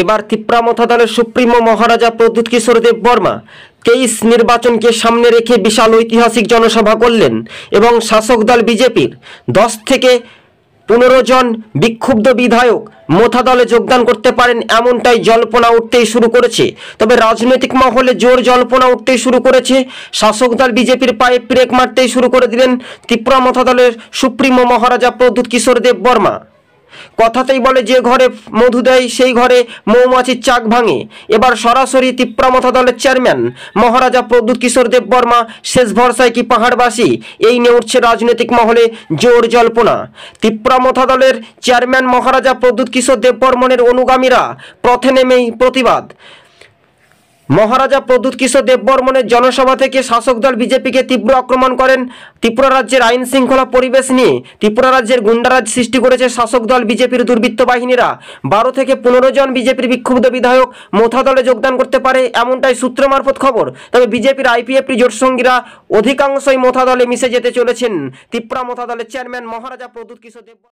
এবার মথা দলের সুপ্রিমো মহারাজা প্রদ্যুৎ কিশোর দেব বর্মা তেইশ নির্বাচনকে সামনে রেখে বিশাল ঐতিহাসিক জনসভা করলেন এবং শাসক দল বিজেপির দশ থেকে পনেরো জন বিক্ষুব্ধ বিধায়ক মোথা দলে যোগদান করতে পারেন এমনটাই জল্পনা উঠতেই শুরু করেছে তবে রাজনৈতিক মহলে জোর জল্পনা উঠতেই শুরু করেছে শাসক দল বিজেপির পায়ে ব্রেক মারতেই শুরু করে দিলেন তীব্র মোথা দলের সুপ্রিমো মহারাজা প্রদ্যুৎ কিশোর দেব বর্মা কথাতেই বলে যে ঘরে মধু দেয় সেই ঘরে মৌমাছির চাক ভাঙে এবার সরাসরি তিপ্রামথা দলের চেয়ারম্যান মহারাজা প্রদ্যুৎ কিশোর দেববর্মা শেষ ভরসায় কি পাহাড়বাসী এই নিয়ে উঠছে রাজনৈতিক মহলে জোর জল্পনা তিপ্রামথা দলের চেয়ারম্যান মহারাজা প্রদ্যুৎ কিশোর দেববর্মনের অনুগামীরা পথে নেমেই প্রতিবাদ মহারাজা প্রদ্যুৎ কিশোর দেববর্মনের জনসভা থেকে শাসক দল বিজেপিকে তীব্র আক্রমণ করেন ত্রিপুরা রাজ্যের আইন শৃঙ্খলা পরিবেশ নিয়ে ত্রিপুরা রাজ্যের গুন্ডারাজ সৃষ্টি করেছে শাসক দল বিজেপির দুর্বৃত্ত বাহিনীরা বারো থেকে পনেরো জন বিজেপির বিক্ষুব্ধ বিধায়ক মোথা দলে যোগদান করতে পারে এমনটাই সূত্র মারফত খবর তবে বিজেপির আইপিএফটি জোটসঙ্গীরা অধিকাংশই মোথা দলে মিশে যেতে চলেছেন ত্রিপুরা মোথা দলের চেয়ারম্যান মহারাজা প্রদ্যুৎ কিশোর দেব